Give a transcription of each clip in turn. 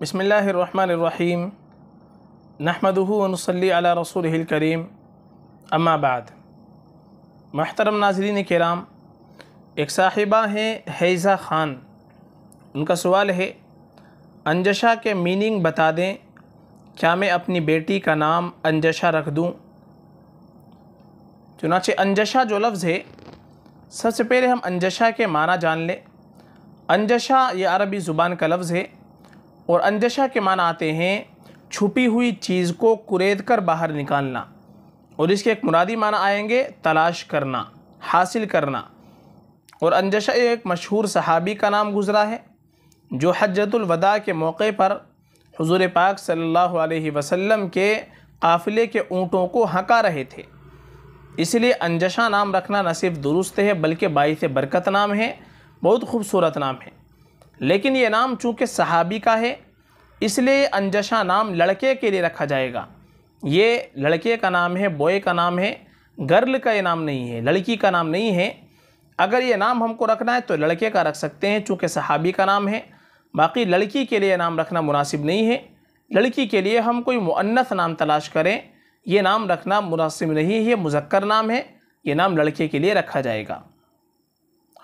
बसमीम नहमदूनसली अला रसूल करीम अम्माबाद महतरम नाजरीन कराम एक साहिबा हैं हैज़ा ख़ान उनका सवाल है अंजशा के मीनिंग बता दें क्या मैं अपनी बेटी का नाम अंजशा रख दूं? चुनाचे अंजशा जो लफ्ज़ है सबसे पहले हम अंजशा के माना जान लें अंजशा ये अरबी ज़ुबान का लफ्ज़ है और अंजशा के मान आते हैं छुपी हुई चीज़ को कुरेद कर बाहर निकालना और इसके एक मुरादी माना आएंगे तलाश करना हासिल करना और अंजशा एक मशहूर सहाबी का नाम गुज़रा है जो हजतुलवदा के मौके पर हुजूर पाक सल्लल्लाहु अलैहि वसल्लम के काफ़िले के ऊँटों को हंका रहे थे इसलिए अंजशा नाम रखना न सिर्फ दुरुस्त है बल्कि बाईस बरकत नाम है बहुत खूबसूरत नाम है लेकिन ये नाम चूँकि सहाबी का है इसलिए अंजशा नाम लड़के के लिए रखा जाएगा ये लड़के का नाम है बॉय का नाम है गर्ल का ये नाम नहीं है लड़की का नाम नहीं है अगर ये नाम हमको रखना है तो लड़के का रख सकते हैं चूँकि सहाबी का नाम है बाकी लड़की के लिए नाम रखना मुनासिब नहीं है लड़की के लिए हम कोई मुन्नत नाम तलाश करें ये नाम रखना मुनासिब नहीं है ये मुजक्कर नाम है ये नाम लड़के के लिए रखा जाएगा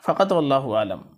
फ़कत वल्लम